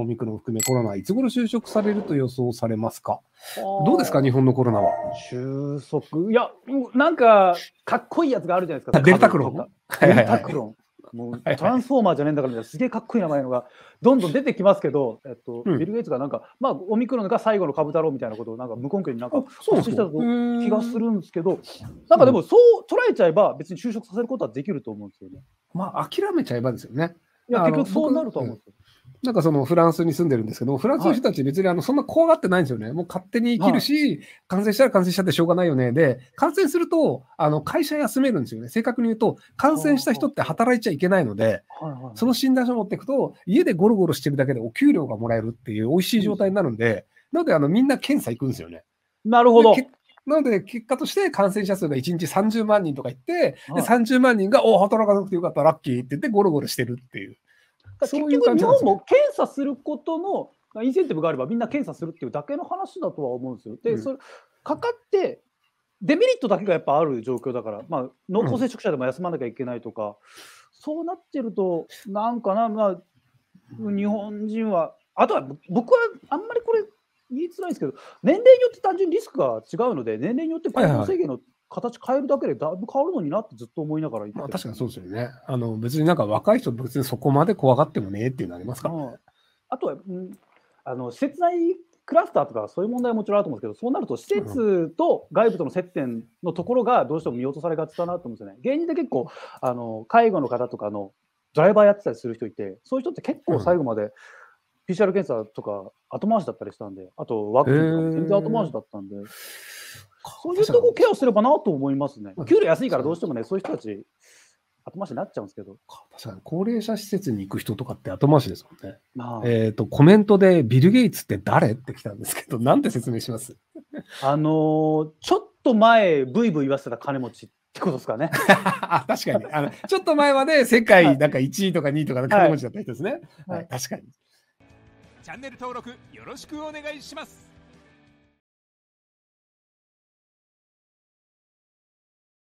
オミクロン含めコロナはいつ頃就職されると予想されますかどうですか、日本のコロナは。収束いや、なんか、かっこいいやつがあるじゃないですか。デルタクロンデルタクロン。もうトランスフォーマーじゃねえんだからすげえかっこいい名前のがどんどん出てきますけど、えっと、うん、ビル・ゲイツがなんか、まあ、オミクロンが最後の株太郎みたいなことをなんか無根拠になんかそうしてた気がするんですけどなんかでもそう捉えちゃえば別に就職させることはできると思うんですよね。まあ諦めちゃえばですよね。いや結局そうなると思うんですよ。なんかそのフランスに住んでるんですけど、フランスの人たち別にあのそんな怖がってないんですよね。もう勝手に生きるし、感染したら感染したってしょうがないよね。で、感染すると、あの会社休めるんですよね。正確に言うと、感染した人って働いちゃいけないので、その診断書を持っていくと、家でゴロゴロしてるだけでお給料がもらえるっていう美味しい状態になるんで、なのであのみんな検査行くんですよね。なるほど。なので、結果として感染者数が1日30万人とかいって、で30万人が、お働かなくてよかった、ラッキーって言って、ゴロゴロしてるっていう。結局、日本も検査することのインセンティブがあれば、みんな検査するっていうだけの話だとは思うんですよ。で、それかかってデメリットだけがやっぱある状況だから、まあ、濃厚接触者でも休まなきゃいけないとか、うん、そうなってると、なんかな、まあ、日本人は、あとは僕はあんまりこれ言いづらいですけど、年齢によって単純にリスクが違うので、年齢によって行動制限の形変えるだけでだいぶ変わるのになってずっと思いながらまあ、確かにそうですよね。あの別になんか若い人、別にそこまで怖がってもねえっていうのありますかねうん、あとは、うん、あの施設内クラスターとかそういう問題はもちろんあると思うんですけど、そうなると施設と外部との接点のところがどうしても見落とされがちだなと思うんですよね。芸人で結構あの介護の方とかのドライバーやってたりする人いて、そういう人って結構最後まで PCR 検査とか後回しだったりしたんで、あとワクチンとか全然後回しだったんで。えーそういうとこケアすればなと思いますね。給料安いからどうしてもね、そういう人たち、後回しになっちゃうんですけど。確かに、高齢者施設に行く人とかって後回しですもんね。まあ、えっ、ー、と、コメントで、ビル・ゲイツって誰って来たんですけど、なんて説明しますあのー、ちょっと前、ブイブイ言わせてた金持ちってことですかね。確かにあの。ちょっと前まで世界なんか1位とか2位とかの金持ちだった人ですね。はい、はい、確かに。チャンネル登録よろしくお願いします。